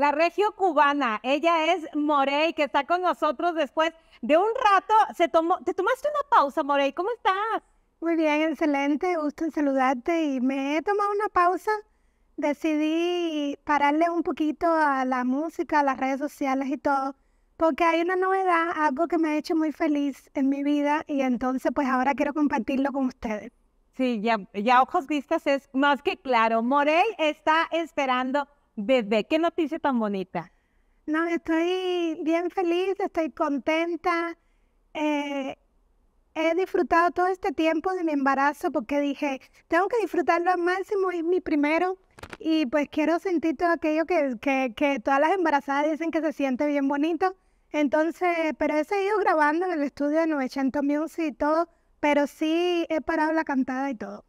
la regio cubana. Ella es Morey, que está con nosotros después de un rato. Se tomó, te tomaste una pausa, Morey. ¿Cómo estás? Muy bien, excelente. Gusto en saludarte. Y me he tomado una pausa. Decidí pararle un poquito a la música, a las redes sociales y todo, porque hay una novedad, algo que me ha hecho muy feliz en mi vida y entonces pues ahora quiero compartirlo con ustedes. Sí, ya, ya ojos vistas es más que claro. Morey está esperando Bebé, qué noticia tan bonita. No, estoy bien feliz, estoy contenta. Eh, he disfrutado todo este tiempo de mi embarazo porque dije, tengo que disfrutarlo al máximo, es mi primero. Y pues quiero sentir todo aquello que, que, que todas las embarazadas dicen que se siente bien bonito. Entonces, pero he seguido grabando en el estudio de 900 Music y todo, pero sí he parado la cantada y todo.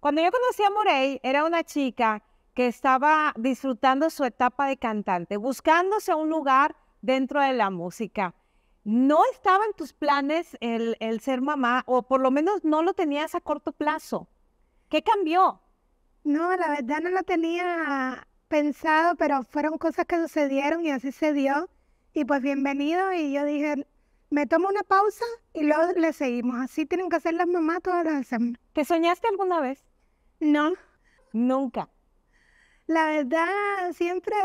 Cuando yo conocí a Morey, era una chica que estaba disfrutando su etapa de cantante, buscándose un lugar dentro de la música. No estaba en tus planes el, el ser mamá, o por lo menos no lo tenías a corto plazo. ¿Qué cambió? No, la verdad no lo tenía pensado, pero fueron cosas que sucedieron y así se dio. Y pues bienvenido. Y yo dije, me tomo una pausa y luego le seguimos. Así tienen que hacer las mamás todas las semanas. ¿Te soñaste alguna vez? No. Nunca. La verdad, siempre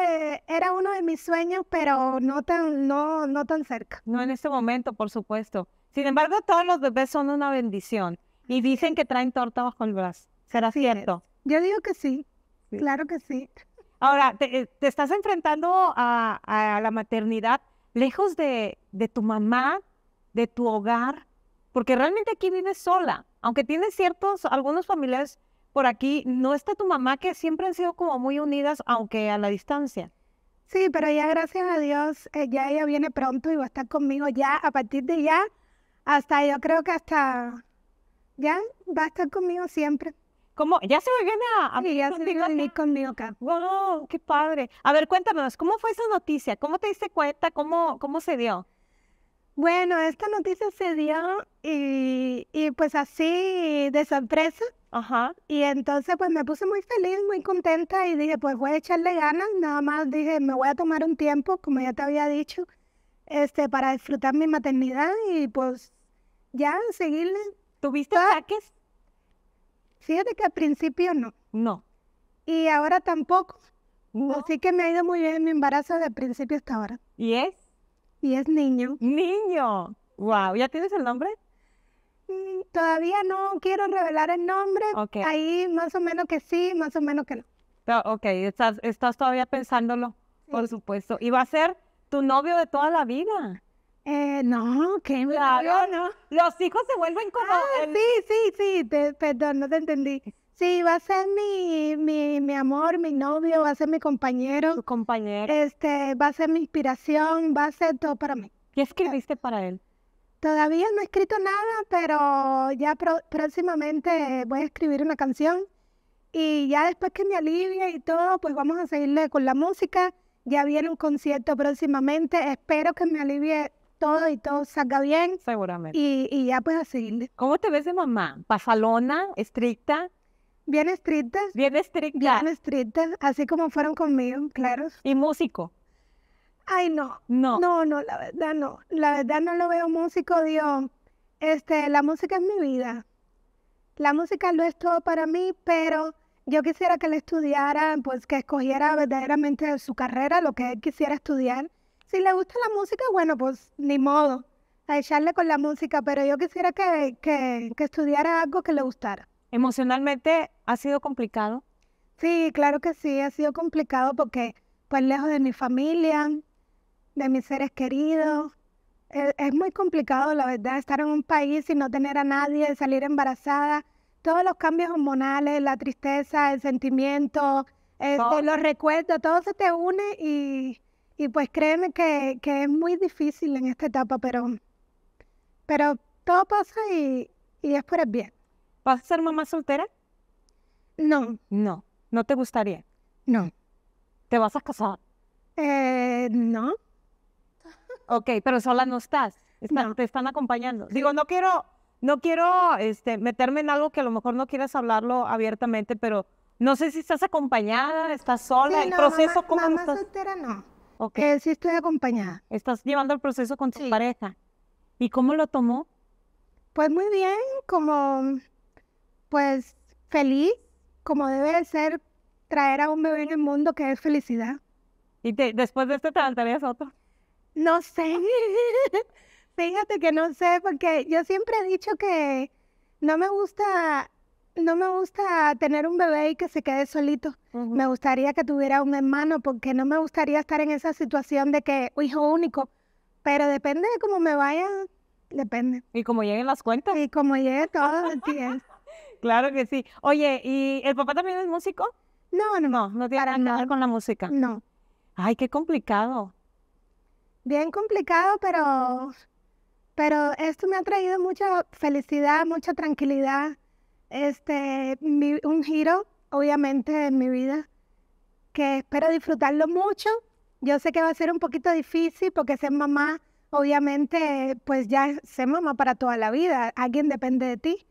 era uno de mis sueños, pero no tan, no, no tan cerca. No en este momento, por supuesto. Sin embargo, todos los bebés son una bendición y dicen que traen torta bajo el brazo. ¿Será cierto? Yo digo que sí, claro que sí. Ahora, te, estás enfrentando a, la maternidad lejos de, de tu mamá, de tu hogar, porque realmente aquí vives sola, aunque tienes ciertos, algunos familiares por aquí, ¿no está tu mamá que siempre han sido como muy unidas, aunque a la distancia? Sí, pero ya gracias a Dios, eh, ya ella viene pronto y va a estar conmigo ya, a partir de ya, hasta yo creo que hasta ya va a estar conmigo siempre. ¿Cómo? ¿Ya se viene a, a sí, ya se conmigo acá. ¡Wow! ¡Qué padre! A ver, cuéntanos, ¿cómo fue esa noticia? ¿Cómo te diste cuenta? ¿Cómo, cómo se dio? Bueno, esta noticia se dio y, pues así de sorpresa. Ajá. Y entonces pues me puse muy feliz, muy contenta y dije pues voy a echarle ganas, nada más dije me voy a tomar un tiempo, como ya te había dicho, este, para disfrutar mi maternidad y pues ya seguirle. ¿Tuviste Toda... ataques? Fíjate que al principio no. No. Y ahora tampoco. Así que me ha ido muy bien mi embarazo de principio hasta ahora. ¿Y es? Y es niño. Niño. Wow. ¿Ya tienes el nombre? Mm, todavía no quiero revelar el nombre. Ahí más o menos que sí, más o menos que no. Pero, ok, estás, estás todavía pensándolo, por supuesto. ¿Y va a ser tu novio de toda la vida? Eh, no, qué claro, no. Los hijos se vuelven como. Ah, sí, sí, sí, perdón, no te entendí. Sí, va a ser mi, mi, mi amor, mi novio, va a ser mi compañero. Tu compañero. Este, va a ser mi inspiración, va a ser todo para mí. ¿Qué eh, escribiste para él? Todavía no he escrito nada, pero ya próximamente voy a escribir una canción. Y ya después que me alivie y todo, pues vamos a seguirle con la música. Ya viene un concierto próximamente. Espero que me alivie todo y todo salga bien. Seguramente. Y, y ya pues a seguirle. ¿Cómo te ves de mamá? ¿Pasalona? ¿Estricta? Bien estrictas. Bien estrictas. Bien estrictas, así como fueron conmigo, claro. ¿Y músico? Ay, no. No. No, no, la verdad no. La verdad no lo veo músico, Dios. Este, la música es mi vida. La música lo es todo para mí, pero yo quisiera que él estudiara, pues que escogiera verdaderamente su carrera, lo que él quisiera estudiar. Si le gusta la música, bueno, pues ni modo, a echarle con la música, pero yo quisiera que, que estudiara algo que le gustara. ¿Emocionalmente ha sido complicado? Sí, claro que sí, ha sido complicado porque pues lejos de mi familia, de mis seres queridos, e-, es, muy complicado la verdad estar en un país y no tener a nadie, salir embarazada, todos los cambios hormonales, la tristeza, el sentimiento, este, oh. los recuerdos, todo se te une y, pues créeme que, es muy difícil en esta etapa, pero, pero todo pasa y, y es por el bien. ¿Vas a ser mamá soltera? No. No, no te gustaría. No. ¿Te vas a casar? Eh, no. Ok, pero sola no estás. Te están acompañando. Digo, no quiero, no quiero este, meterme en algo que a lo mejor no quieras hablarlo abiertamente, pero no sé si estás acompañada, estás sola, sí, el proceso mamá, mamá soltera no. Ok. Eh, sí estoy acompañada. Estás llevando el proceso con tu pareja. ¿Y cómo lo tomó? Pues muy bien, como pues feliz, como debe de ser traer a un bebé en el mundo que es felicidad. ¿Y después de esto te levantarías otro? No sé. Fíjate que no sé, porque yo siempre he dicho que no me gusta, no me gusta tener un bebé y que se quede solito. Me gustaría que tuviera un hermano, porque no me gustaría estar en esa situación de que hijo único. Pero depende de cómo me vaya, depende. Y como lleguen las cuentas. Y como llegue todo, entiendes. Claro que sí. Oye, ¿y el papá también es músico? No, no, no, no tiene nada con la música. No. Ay, qué complicado. Bien complicado, pero, pero esto me ha traído mucha felicidad, mucha tranquilidad, este, un giro, obviamente, en mi vida, que espero disfrutarlo mucho. Yo sé que va a ser un poquito difícil porque ser mamá, obviamente, pues ya ser mamá para toda la vida. Alguien depende de ti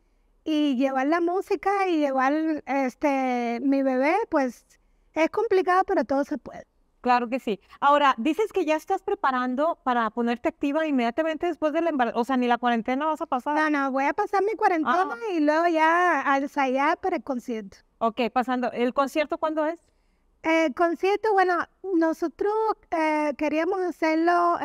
y llevar la música y llevar este mi bebé, pues es complicado, pero todo se puede. Claro que sí. Ahora, dices que ya estás preparando para ponerte activa inmediatamente después del embarazo. O sea, ni la cuarentena vas a pasar. No, no, voy a pasar mi cuarentena ah. y luego ya al ensayar para el concierto. Ok, pasando. ¿El concierto cuándo es? El concierto, bueno, nosotros eh, queríamos hacerlo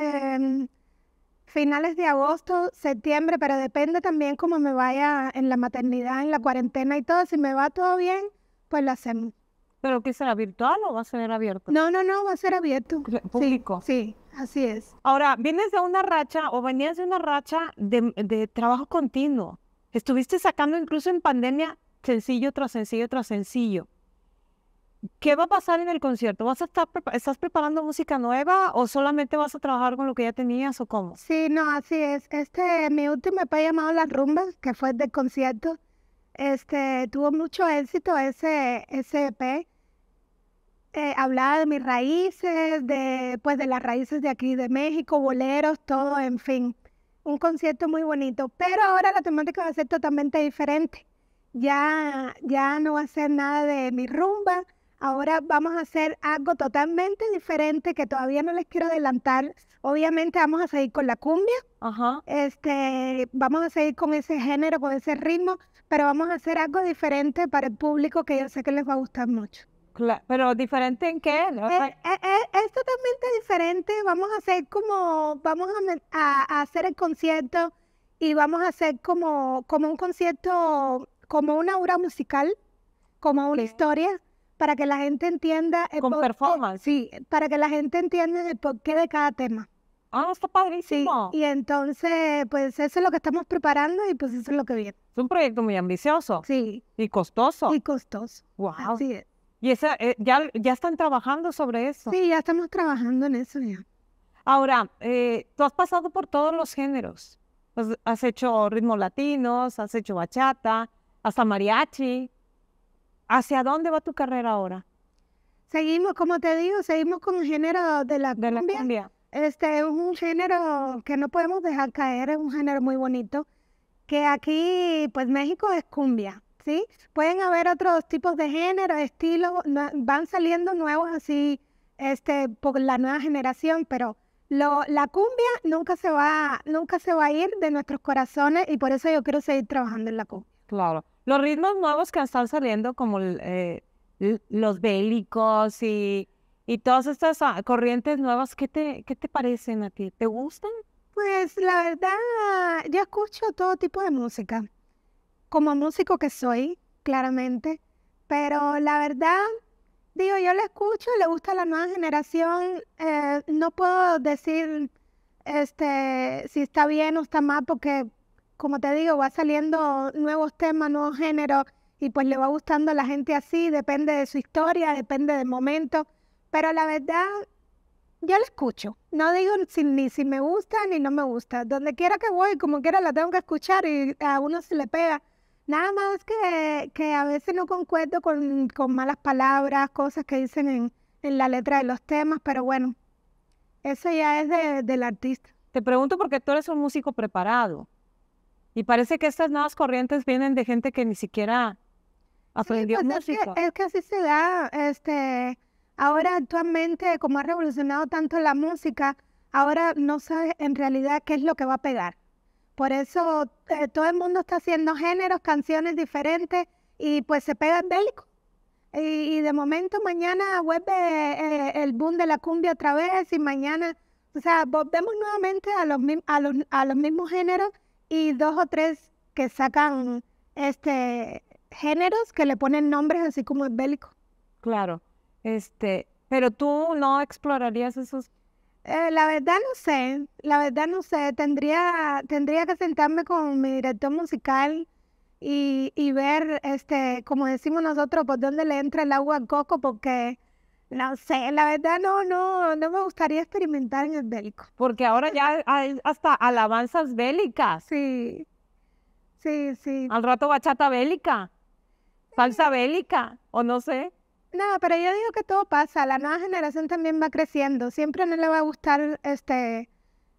finales de agosto, septiembre, pero depende también cómo me vaya en la maternidad, en la cuarentena y todo. Si me va todo bien, pues lo hacemos. ¿Pero qué será virtual o va a ser abierto? No, no, no, va a ser abierto. Público. Sí, así es. Ahora, vienes de una racha o venías de una racha de, de trabajo continuo. Estuviste sacando incluso en pandemia sencillo tras sencillo tras sencillo. ¿Qué va a pasar en el concierto? ¿Vas a estar estás preparando música nueva o solamente vas a trabajar con lo que ya tenías o cómo? Sí, no, así es. Este, mi último EP llamado Las Rumbas, que fue de concierto, este, tuvo mucho éxito ese, ese EP. Eh, hablaba de mis raíces, de, pues, de las raíces de aquí de México, boleros, todo, en fin. Un concierto muy bonito. Pero ahora la temática va a ser totalmente diferente. Ya, ya no va a ser nada de mi rumba, Ahora vamos a hacer algo totalmente diferente que todavía no les quiero adelantar. Obviamente vamos a seguir con la cumbia. Este, vamos a seguir con ese género, con ese ritmo, pero vamos a hacer algo diferente para el público que yo sé que les va a gustar mucho. Claro, pero diferente en qué? Eh, eh, eh, es, totalmente diferente. Vamos a hacer como, vamos a, hacer el concierto y vamos a hacer como, como un concierto, como una obra musical, como una historia para que la gente entienda... El eh, Con performance. Sí, para que la gente entienda el porqué de cada tema. Ah, está padrísimo. y entonces, pues eso es lo que estamos preparando y pues eso es lo que viene. Es un proyecto muy ambicioso. Sí. Y costoso. Y costoso. Wow. Y esa, eh, ya, ya están trabajando sobre eso. Sí, ya estamos trabajando en eso ya. Ahora, eh, tú has pasado por todos los géneros. Pues, has hecho ritmos latinos, has hecho bachata, hasta mariachi. ¿Hacia dónde va tu carrera ahora? Seguimos, como te digo, seguimos con el género de la, cumbia. Este es un género que no podemos dejar caer, es un género muy bonito, que aquí, pues México es cumbia, ¿sí? Pueden haber otros tipos de género, estilos, van saliendo nuevos así este, por la nueva generación, pero la cumbia nunca se, va, nunca se va a ir de nuestros corazones y por eso yo quiero seguir trabajando en la cumbia. Claro. Los ritmos nuevos que están saliendo, como eh, los bélicos y, todas estas ah, corrientes nuevas, ¿qué te, ¿qué te parecen a ti? ¿Te gustan? Pues la verdad, yo escucho todo tipo de música. Como músico que soy, claramente. Pero la verdad, digo, yo le escucho, le gusta a la nueva generación. Eh, no puedo decir este, si está bien o está mal, porque como te digo, va saliendo nuevos temas, nuevos géneros, y pues le va gustando a la gente así, depende de su historia, depende del momento, pero la verdad, yo la escucho, no digo ni si me gusta ni no me gusta, donde quiera que voy, como quiera la tengo que escuchar y a uno se le pega. Nada más que, a veces no concuerdo con, malas palabras, cosas que dicen en, la letra de los temas, pero bueno, eso ya es de, del artista. Te pregunto porque tú eres un músico preparado y parece que estas nuevas corrientes vienen de gente que ni siquiera aprendió pues, música. Es que, así se da. Este, ahora actualmente, como ha revolucionado tanto la música, ahora no sabe en realidad qué es lo que va a pegar. Por eso eh, todo el mundo está haciendo géneros, canciones diferentes y pues se pega el bélico. Y, de momento mañana vuelve eh, el boom de la cumbia otra vez y mañana, o sea, volvemos nuevamente a los, a los, a los mismos géneros y dos o tres que sacan este géneros que le ponen nombres así como bélico. Claro, este, pero tú no explorarías esos. Eh, la verdad no sé, la verdad no sé, tendría, tendría que sentarme con mi director musical y, y ver, este, como decimos nosotros, por dónde le entra el agua al coco, porque no sé, la verdad no, no, no me gustaría experimentar en el bélico. Porque ahora ya hay hasta alabanzas bélicas. Sí, sí, sí. Al rato bachata bélica, falsa eh, bélica, o no sé. No, pero yo digo que todo pasa, la nueva generación también va creciendo, siempre no le va a gustar este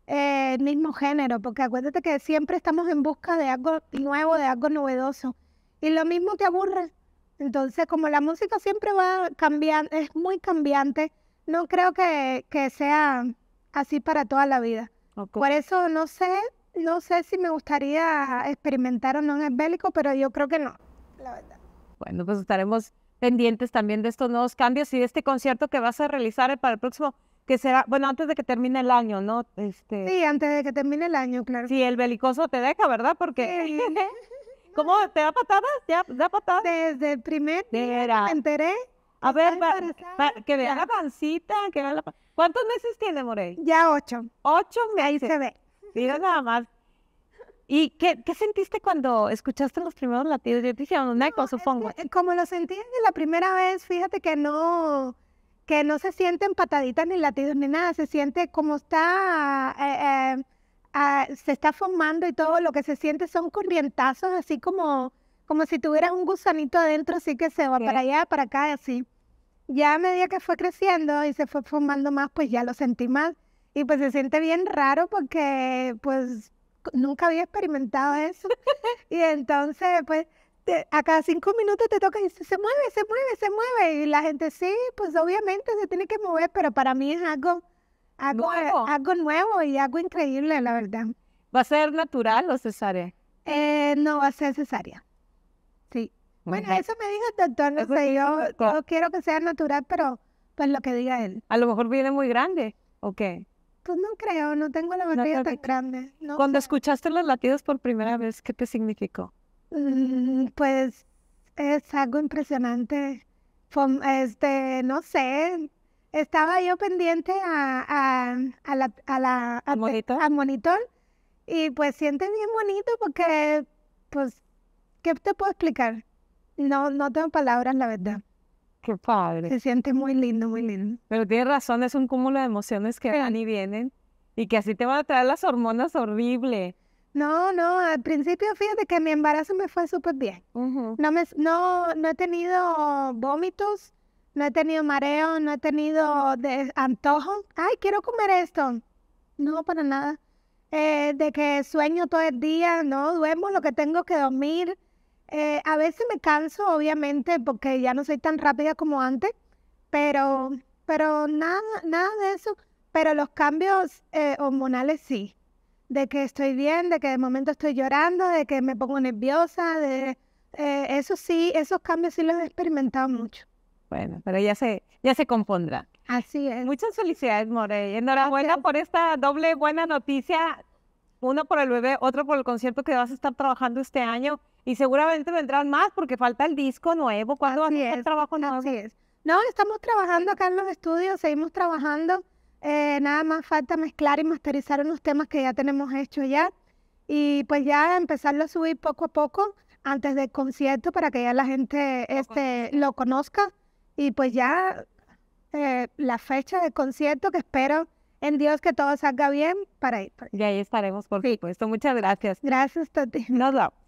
eh, el mismo género, porque acuérdate que siempre estamos en busca de algo nuevo, de algo novedoso. Y lo mismo te aburre, entonces, como la música siempre va cambiando, es muy cambiante, no creo que, que sea así para toda la vida. Por eso no sé, no sé si me gustaría experimentar o no en el bélico, pero yo creo que no, la verdad. Bueno, pues estaremos pendientes también de estos nuevos cambios y de este concierto que vas a realizar para el próximo, que será, bueno, antes de que termine el año, ¿no? Este... Sí, antes de que termine el año, claro. Sí, el belicoso te deja, ¿verdad? Porque... ¿Cómo? ¿Te da patadas? Ya, da, patadas? Desde el primer día me enteré. A ver, para que vea la pancita, que vea la ¿Cuántos meses tiene, Morey? Ya ocho. Ocho Ahí se ve. Mira nada más. ¿Y qué, qué, sentiste cuando escuchaste los primeros latidos? Yo te dije un eco, supongo. como lo sentí desde la primera vez, fíjate que no, que no se sienten pataditas ni latidos ni nada, se siente como está eh, eh, Ah, se está formando y todo lo que se siente son corrientazos, así como, como si tuvieras un gusanito adentro, así que se va para allá, para acá, así. Ya a medida que fue creciendo y se fue formando más, pues ya lo sentí más. Y pues se siente bien raro porque pues nunca había experimentado eso. y entonces, pues a cada cinco minutos te toca y se mueve, se mueve, se mueve. Y la gente, sí, pues obviamente se tiene que mover, pero para mí es algo eh, algo nuevo. y algo increíble, la verdad. ¿Va a ser natural o cesárea? Eh, no, va a ser cesárea. Sí. Bueno, eso me dijo el doctor, no sé, yo, quiero que sea natural, pero pues lo que diga él. A lo mejor viene muy grande, ¿o qué? Pues no creo, no tengo la barriga tan grande. Cuando escuchaste los latidos por primera vez, ¿qué te significó? Mm, pues es algo impresionante. este, no sé, estaba yo pendiente a, a, la, a la al monitor. y pues siente bien bonito porque, pues, ¿qué te puedo explicar? No, no tengo palabras, la verdad. Qué padre. Se siente muy lindo, muy lindo. Pero tienes razón, es un cúmulo de emociones que van y vienen y que así te van a traer las hormonas horrible. No, no, al principio fíjate que mi embarazo me fue súper bien. no, me, no, no he tenido vómitos, no he tenido mareo, no he tenido de antojo. Ay, quiero comer esto. No, para nada. Eh, de que sueño todo el día, no duermo lo que tengo que dormir. Eh, a veces me canso, obviamente, porque ya no soy tan rápida como antes, pero, pero nada, nada de eso. Pero los cambios eh, hormonales sí. De que estoy bien, de que de momento estoy llorando, de que me pongo nerviosa, de eso sí, esos cambios sí los he experimentado mucho. Bueno, pero ya se, ya se compondrá. Así es. Muchas felicidades, Morey. Enhorabuena por esta doble buena noticia. Uno por el bebé, otro por el concierto que vas a estar trabajando este año. Y seguramente vendrán más porque falta el disco nuevo. ¿Cuándo vas a hacer trabajo nuevo? Así es. No, estamos trabajando acá en los estudios, seguimos trabajando. Eh, nada más falta mezclar y masterizar unos temas que ya tenemos hecho ya. Y pues ya empezarlo a subir poco a poco antes del concierto para que ya la gente este, lo conozca y pues ya eh, la fecha del concierto que espero en Dios que todo salga bien para ir. Y ahí estaremos, por sí. supuesto. Muchas gracias. Gracias, Tati. Nos vemos.